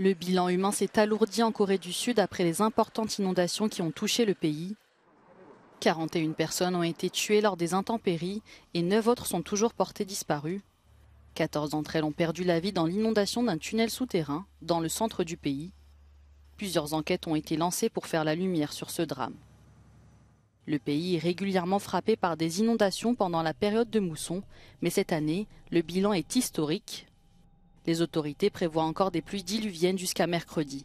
Le bilan humain s'est alourdi en Corée du Sud après les importantes inondations qui ont touché le pays. 41 personnes ont été tuées lors des intempéries et 9 autres sont toujours portées disparues. 14 d'entre elles ont perdu la vie dans l'inondation d'un tunnel souterrain dans le centre du pays. Plusieurs enquêtes ont été lancées pour faire la lumière sur ce drame. Le pays est régulièrement frappé par des inondations pendant la période de mousson, mais cette année, le bilan est historique les autorités prévoient encore des pluies diluviennes jusqu'à mercredi.